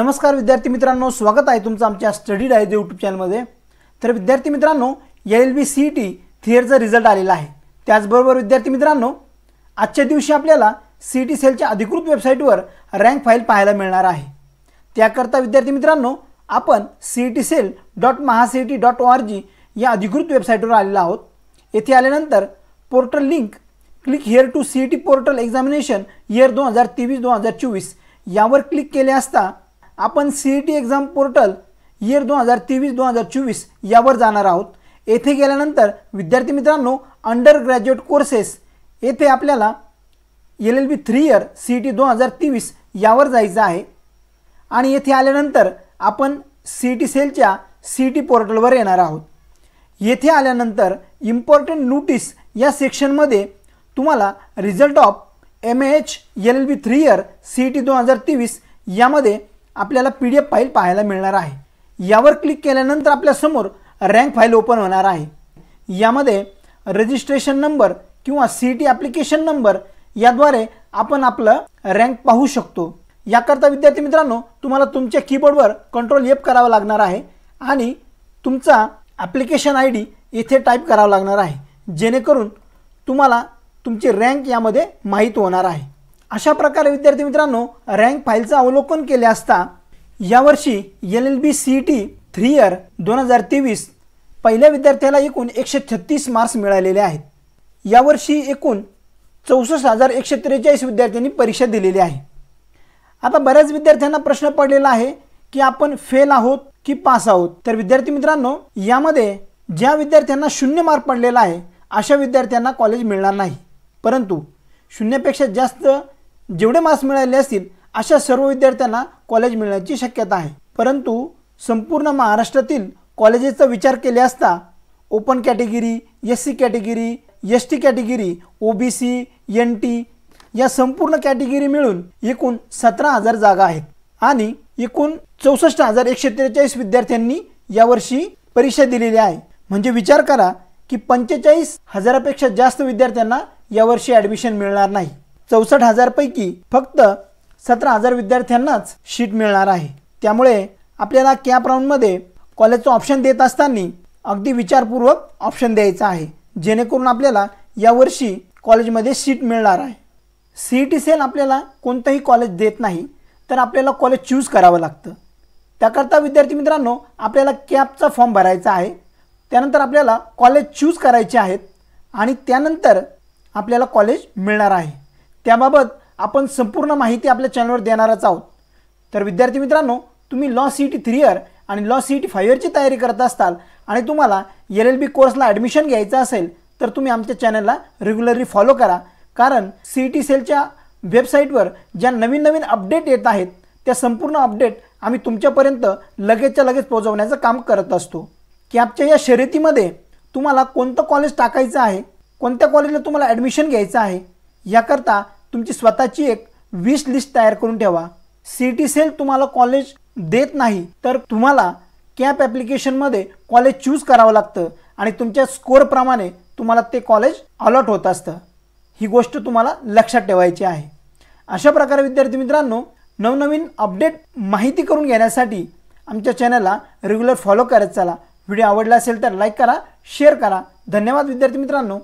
नमस्कार विद्यार्थी मित्रांनो स्वागत आहे तुमचं आमच्या स्टडी डायज यूट्यूब चॅनलमध्ये तर विद्यार्थी मित्रांनो एल बी सी टी थिअरचा रिझल्ट आलेला आहे त्याचबरोबर विद्यार्थी मित्रांनो आजच्या दिवशी आपल्याला सी टी सेलच्या अधिकृत वेबसाईटवर रँक फाईल पाहायला मिळणार आहे त्याकरता विद्यार्थी मित्रांनो आपण C T cell dot mahacet dot O R G या अधिकृत वेबसाईटवर आलेलो आहोत येथे आल्यानंतर portal link click here to C T portal examination year दोन हजार तेवीस दोन हजार चोवीस यावर क्लिक केले असता आपण C E T exam portal year दोन हजार तेवीस दोन हजार चोवीस यावर जाणार आहोत येथे गेल्यानंतर विद्यार्थी मित्रांनो अंडर ग्रॅज्युएट कोर्सेस येथे आपल्याला L L B three year C E T दोन हजार तेवीस यावर जायचं आहे आणि येथे आल्यानंतर आपण सी ई टी सेलच्या सी ई टी पोर्टलवर येणार आहोत येथे आल्यानंतर इम्पॉर्टंट नोटीस या सेक्शनमध्ये तुम्हाला result of M H L L B three year C E T दोन हजार तेवीस यामध्ये आपल्याला पी डी एफ फाईल पाहायला मिळणार आहे यावर क्लिक केल्यानंतर आपल्यासमोर रँक फाईल ओपन होणार आहे यामध्ये रजिस्ट्रेशन नंबर किंवा सी टी ॲप्लिकेशन नंबर याद्वारे आपण आपलं रँक पाहू शकतो याकरता विद्यार्थी मित्रांनो तुम्हाला तुमच्या कीबोर्डवर कंट्रोल एफ करावं लागणार आहे आणि तुमचा ॲप्लिकेशन आय डी येथे टाईप करावा लागणार आहे जेणेकरून तुम्हाला तुमची रँक यामध्ये माहीत होणार आहे अशा प्रकारे विद्यार्थी मित्रांनो रँक फाईलचं अवलोकन केले असता यावर्षी L L B C T three year दोन हजार तेवीस पहिल्या विद्यार्थ्याला एकूण एकशे छत्तीस मार्क्स मिळालेले आहेत यावर्षी एकूण चौसष्ट हजार एकशे त्रेचाळीस विद्यार्थ्यांनी परीक्षा दिलेली आहे आता बऱ्याच विद्यार्थ्यांना प्रश्न पडलेला आहे की आपण फेल आहोत की पास आहोत तर विद्यार्थी मित्रांनो यामध्ये ज्या विद्यार्थ्यांना शून्य मार्क पडलेला आहे अशा विद्यार्थ्यांना कॉलेज मिळणार नाही परंतु शून्यपेक्षा जास्त जेवढे मार्क्स मिळाले असतील अशा सर्व विद्यार्थ्यांना कॉलेज मिळण्याची शक्यता आहे परंतु संपूर्ण महाराष्ट्रातील कॉलेजेसचा विचार केले असता open category S C category S T category O B C N T या संपूर्ण कॅटेगरी मिळून एकूण सतरा हजार जागा आहेत आणि एकूण चौसष्ट हजार एकशे त्रेचाळीस विद्यार्थ्यांनी यावर्षी परीक्षा दिलेली आहे म्हणजे विचार करा की पंचेचाळीस हजारापेक्षा जास्त विद्यार्थ्यांना यावर्षी ॲडमिशन मिळणार नाही चौसष्ट हजारपैकी फक्त सतरा हजार विद्यार्थ्यांनाच शीट मिळणार आहे त्यामुळे आपल्याला कॅप राऊंडमध्ये कॉलेजचं ऑप्शन देत असताना अगदी विचारपूर्वक ऑप्शन द्यायचा आहे जेणेकरून आपल्याला यावर्षी कॉलेजमध्ये सीट मिळणार आहे सी ई टी सेल आपल्याला कोणतंही कॉलेज देत नाही तर आपल्याला कॉलेज चूज करावं लागतं त्याकरता विद्यार्थी मित्रांनो आपल्याला कॅपचा फॉर्म भरायचा आहे त्यानंतर आपल्याला कॉलेज चूज करायचे आहेत आणि त्यानंतर आपल्याला कॉलेज मिळणार आहे त्याबाबत आपण संपूर्ण माहिती आपल्या चॅनलवर देणारच आहोत तर विद्यार्थी मित्रांनो तुम्ही law C T three year आणि लॉ सी टी फाय इयरची तयारी करत असताल आणि तुम्हाला एल एल बी कोर्सला ॲडमिशन घ्यायचं असेल तर तुम्ही आमच्या चॅनलला रेग्युलरली फॉलो करा कारण सी टी सेलच्या वेबसाईटवर ज्या नवीन नवीन अपडेट येत आहेत त्या संपूर्ण अपडेट आम्ही तुमच्यापर्यंत लगेचच्या लगेच पोहोचवण्याचं काम करत असतो की आमच्या या शर्यतीमध्ये तुम्हाला कोणतं कॉलेज टाकायचं आहे कोणत्या कॉलेजला तुम्हाला ॲडमिशन घ्यायचं आहे याकरता तुमची स्वतःची एक विश लिस्ट तयार करून ठेवा टी सेल तुम्हाला कॉलेज देत नाही तर तुम्हाला कॅप ॲप्लिकेशनमध्ये कॉलेज चूज करावं लागतं आणि तुमच्या स्कोअरप्रमाणे तुम्हाला ते कॉलेज अलॉट होत असतं ही गोष्ट तुम्हाला लक्षात ठेवायची आहे अशा प्रकारे विद्यार्थी मित्रांनो नवनवीन अपडेट माहिती करून घेण्यासाठी आमच्या चॅनलला रेग्युलर फॉलो करत चला व्हिडिओ आवडला असेल तर लाईक करा शेअर करा धन्यवाद विद्यार्थी मित्रांनो